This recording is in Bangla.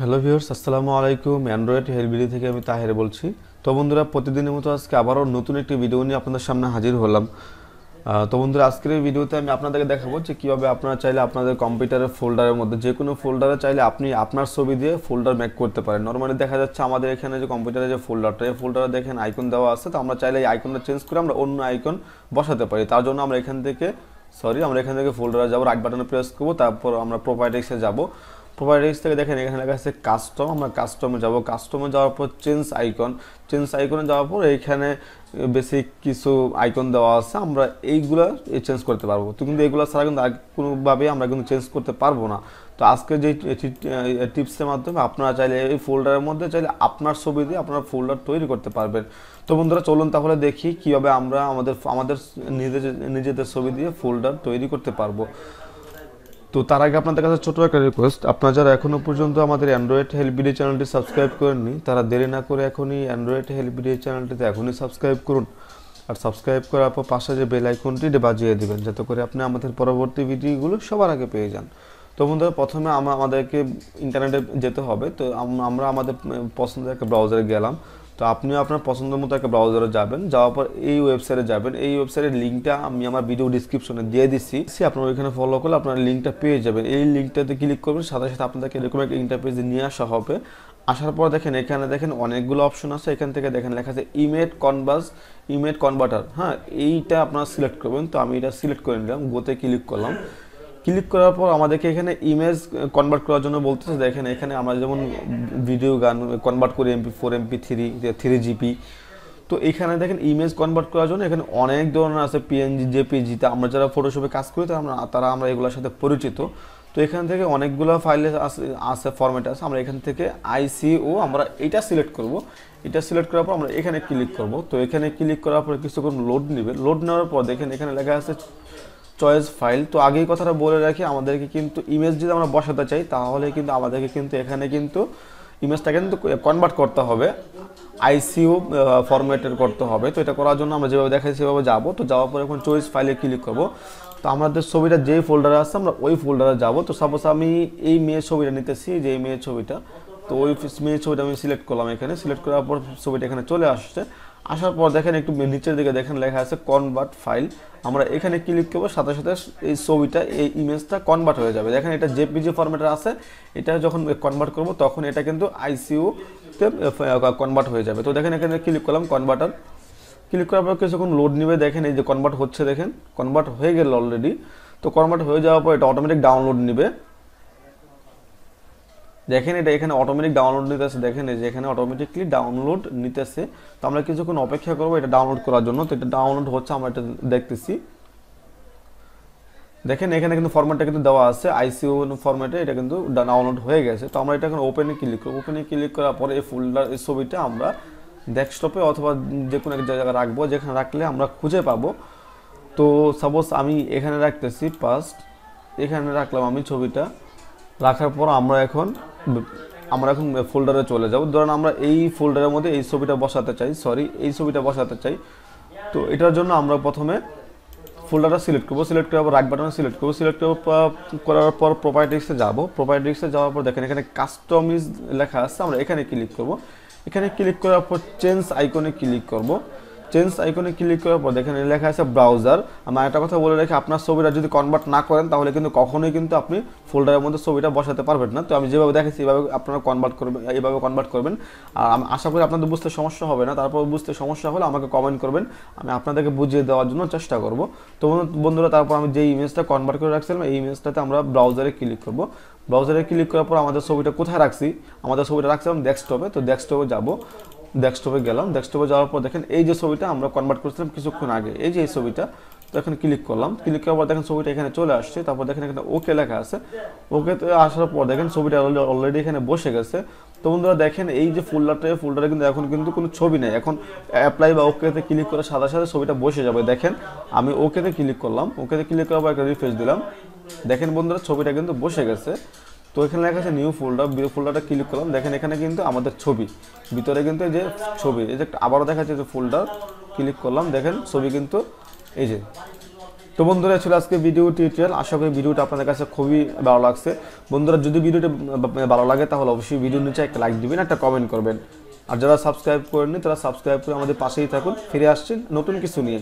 হ্যালো ভিউর্স আসসালামু আলাইকুম অ্যান্ড্রয়েড হেলবিডি থেকে আমি তাহের বলছি তো বন্ধুরা প্রতিদিনের মতো আজকে আবারও নতুন একটি ভিডিও নিয়ে আপনাদের সামনে হাজির হলাম তো বন্ধুরা আজকের এই ভিডিওতে আমি আপনাদেরকে দেখাবো যে কীভাবে আপনারা চাইলে আপনাদের কম্পিউটারের ফোল্ডারের মধ্যে যে কোনো ফোল্ডারে চাইলে আপনি আপনার ছবি দিয়ে ফোল্ডার ম্যাক করতে পারেন নর্মালি দেখা যাচ্ছে আমাদের এখানে যে কম্পিউটারের যে ফোল্ডারটা এই ফোল্ডারে দেখেন আইকন দেওয়া আছে তো আমরা চাইলে এই আইকনটা চেঞ্জ করে আমরা অন্য আইকন বসাতে পারি তার জন্য আমরা এখান থেকে সরি আমরা এখান থেকে ফোল্ডারে যাবো রাইট বাটনে প্রেস করবো তারপর আমরা প্রোপার্টিক্সে যাবো প্রোভাইডার্স থেকে দেখেন এখানে লেখা আছে কাস্টম আমরা কাস্টমে যাব কাস্টমে যাওয়ার পর চেঞ্জ আইকন চেঞ্জ আইকনে যাওয়ার পর এইখানে বেসিক কিছু আইকন দেওয়া আছে আমরা এইগুলা চেঞ্জ করতে পারবো তো কিন্তু এগুলো ছাড়া কিন্তু কোনোভাবেই আমরা কিন্তু চেঞ্জ করতে পারবো না তো আজকে যে টিপসের মাধ্যমে আপনারা চাইলে এই ফোল্ডারের মধ্যে চাইলে আপনার ছবি দিয়ে আপনারা ফোল্ডার তৈরি করতে পারবেন তো বন্ধুরা চলুন তাহলে দেখি কীভাবে আমরা আমাদের আমাদের নিজেদের নিজেদের ছবি দিয়ে ফোল্ডার তৈরি করতে পারবো তো তার আগে আপনাদের কাছে ছোট একটা রিকোয়েস্ট আপনারা যারা এখনও পর্যন্ত আমাদের অ্যান্ড্রয়েড হেল্পবিডি চ্যানেলটি সাবস্ক্রাইব করেননি তারা দেরি না করে এখনই অ্যান্ড্রয়েড হেল্পবিডি চ্যানেলটিতে এখনই সাবস্ক্রাইব করুন আর সাবস্ক্রাইব করার পর পাশে যে বেল আইকনটি বাজিয়ে দেবেন যাতে করে আপনি আমাদের পরবর্তী ভিডিওগুলো সবার আগে পেয়ে যান তো বন্ধুরা প্রথমে আমরা আমাদেরকে ইন্টারনেটে যেতে হবে তো আমরা আমাদের পছন্দের একটা ব্রাউজারে গেলাম তো আপনিও আপনার পছন্দ মতো একটা ব্রাউজারে যাবেন যাওয়ার পর এই ওয়েবসাইটে যাবেন এই ওয়েবসাইটের লিঙ্কটা আমি আমার ভিডিও ডিসক্রিপশনে দিয়ে দিচ্ছি সে আপনার ওইখানে ফলো করলে আপনার লিঙ্কটা পেয়ে যাবেন এই লিঙ্কটাতে ক্লিক করবেন সাথে সাথে আপনাদেরকে এরকম একটা ইন্টারপেজে নিয়ে আসা হবে আসার পর দেখেন এখানে দেখেন অনেকগুলো অপশন আছে এখান থেকে দেখেন লেখা আছে ইমেট কনভার্স ইমেট কনভার্টার হ্যাঁ এইটা আপনারা সিলেক্ট করবেন তো আমি এটা সিলেক্ট করে নিলাম গোতে ক্লিক করলাম ক্লিক করার পর আমাদেরকে এখানে ইমেজ কনভার্ট করার জন্য বলতেছে দেখেন এখানে আমরা যেমন ভিডিও গান কনভার্ট করি MP four MP three three GP তো এখানে দেখেন ইমেজ কনভার্ট করার জন্য এখানে অনেক ধরনের আছে পিএনজি তা আমরা যারা ফটোশপে কাজ করি তারা আমরা তারা আমরা এগুলোর সাথে পরিচিত তো এখান থেকে অনেকগুলো ফাইলে আছে ফরম্যাট আছে আমরা এখান থেকে আইসিও আমরা এটা সিলেক্ট করব এটা সিলেক্ট করার পর আমরা এখানে ক্লিক করব তো এখানে ক্লিক করার পর কিছুক্ষণ লোড নেবে লোড নেওয়ার পর দেখেন এখানে লেখা আছে চয়েস ফাইল তো আগেই কথাটা বলে রাখি আমাদেরকে কিন্তু ইমেজ যদি আমরা বসাতে চাই তাহলে কিন্তু আমাদেরকে কিন্তু এখানে কিন্তু ইমেজটা কিন্তু কনভার্ট করতে হবে আইসিও ফরম্যাটের করতে হবে তো এটা করার জন্য আমরা যেভাবে দেখাই সেভাবে যাবো তো যাওয়ার পরে এখন চয়েস ফাইলে ক্লিক করবো তো আমাদের ছবিটা যেই ফোল্ডারে আসছে আমরা ওই ফোল্ডারে যাব তো সাপোজ আমি এই মেয়ের ছবিটা নিতেছি যে এই মেয়ের ছবিটা তো ওই মেয়ের ছবিটা আমি সিলেক্ট করলাম এখানে সিলেক্ট করার পর ছবিটা এখানে চলে আসছে আসার পর দেখেন একটু নিচের দিকে দেখেন লেখা আছে কনভার্ট ফাইল আমরা এখানে ক্লিক করবো সাথে সাথে এই ছবিটা এই ইমেজটা কনভার্ট হয়ে যাবে দেখেন এটা জেপিজি ফরম্যাটে আছে এটা যখন কনভার্ট করব তখন এটা কিন্তু আইসিউতে কনভার্ট হয়ে যাবে তো দেখেন এখানে ক্লিক করলাম কনভার্টার ক্লিক করার পর কিছুক্ষণ লোড নিবে দেখেন এই যে কনভার্ট হচ্ছে দেখেন কনভার্ট হয়ে গেল অলরেডি তো কনভার্ট হয়ে যাওয়ার পর এটা অটোমেটিক ডাউনলোড নিবে দেখেন এটা এখানে অটোমেটিক ডাউনলোড নিতেছে দেখেন এই যে এখানে অটোমেটিকলি ডাউনলোড নিতেছে তো আমরা কিছুক্ষণ অপেক্ষা করবো এটা ডাউনলোড করার জন্য তো এটা ডাউনলোড হচ্ছে আমরা এটা দেখতেছি দেখেন এখানে কিন্তু ফরম্যাটটা কিন্তু দেওয়া আছে আইসিও ফরম্যাটে এটা কিন্তু ডাউনলোড হয়ে গেছে তো আমরা এটা এখন ওপেনে ক্লিক করবো ওপেনে ক্লিক করার পরে এই ফোল্ডার এই ছবিটা আমরা ডেস্কটপে অথবা যে কোনো এক জায়গায় রাখবো যেখানে রাখলে আমরা খুঁজে পাবো তো সাপোজ আমি এখানে রাখতেছি ফার্স্ট এখানে রাখলাম আমি ছবিটা রাখার পর আমরা এখন আমরা এখন ফোল্ডারে চলে যাব ধরেন আমরা এই ফোল্ডারের মধ্যে এই ছবিটা বসাতে চাই সরি এই ছবিটা বসাতে চাই তো এটার জন্য আমরা প্রথমে ফোল্ডারটা সিলেক্ট করবো সিলেক্ট করার পর রাইট বাটনে সিলেক্ট করবো সিলেক্ট করার পর প্রোপার্টিক্সে যাবো প্রোপার্টিক্সে যাওয়ার পর দেখেন এখানে কাস্টমিজ লেখা আছে আমরা এখানে ক্লিক করব এখানে ক্লিক করার পর চেঞ্জ আইকনে ক্লিক করবো চেঞ্জ আইকনে ক্লিক করার পর দেখেন লেখা আছে ব্রাউজার আমার একটা কথা বলে রাখি আপনার ছবিটা যদি কনভার্ট না করেন তাহলে কিন্তু কখনোই কিন্তু আপনি ফোল্ডারের মধ্যে ছবিটা বসাতে পারবেন না তো আমি যেভাবে দেখেছি এভাবে আপনারা কনভার্ট করবেন এইভাবে কনভার্ট করবেন আর আমি আশা করি আপনাদের বুঝতে সমস্যা হবে না তারপর বুঝতে সমস্যা হলে আমাকে কমেন্ট করবেন আমি আপনাদেরকে বুঝিয়ে দেওয়ার জন্য চেষ্টা করব তো বন্ধুরা তারপর আমি যে ইমেজটা কনভার্ট করে রাখছিলাম এই ইমেজটাতে আমরা ব্রাউজারে ক্লিক করব ব্রাউজারে ক্লিক করার পর আমাদের ছবিটা কোথায় রাখছি আমাদের ছবিটা রাখছিলাম ডেস্কটপে তো ডেস্কটপে যাব ডেস্কটপে গেলাম ডেস্কটপে যাওয়ার পর দেখেন এই যে ছবিটা আমরা কনভার্ট করছিলাম কিছুক্ষণ আগে এই যে এই ছবিটা তো এখন ক্লিক করলাম ক্লিক করার পর দেখেন ছবিটা এখানে চলে আসছে তারপর দেখেন এখানে ওকে লেখা আছে ওকে আসার পর দেখেন ছবিটা অলরেডি এখানে বসে গেছে তো বন্ধুরা দেখেন এই যে ফোল্ডারটা এই ফোল্ডারে কিন্তু এখন কিন্তু কোনো ছবি নেই এখন অ্যাপ্লাই বা ওকেতে ক্লিক করে সাদা সাথে ছবিটা বসে যাবে দেখেন আমি ওকেতে ক্লিক করলাম ওকেতে ক্লিক করার পর একটা রিফ্রেশ দিলাম দেখেন বন্ধুরা ছবিটা কিন্তু বসে গেছে তো এখানে লেখা আছে নিউ ফোল্ডার বিও ফোল্ডারটা ক্লিক করলাম দেখেন এখানে কিন্তু আমাদের ছবি ভিতরে কিন্তু এই যে ছবি এই যে আবারও দেখা যাচ্ছে যে ফোল্ডার ক্লিক করলাম দেখেন ছবি কিন্তু এই যে তো বন্ধুরা ছিল আজকে ভিডিও টিউটোরিয়াল আশা করি ভিডিওটা আপনাদের কাছে খুবই ভালো লাগছে বন্ধুরা যদি ভিডিওটা ভালো লাগে তাহলে অবশ্যই ভিডিও নিচে একটা লাইক দিবেন একটা কমেন্ট করবেন আর যারা সাবস্ক্রাইব করেননি তারা সাবস্ক্রাইব করে আমাদের পাশেই থাকুন ফিরে আসছেন নতুন কিছু নিয়ে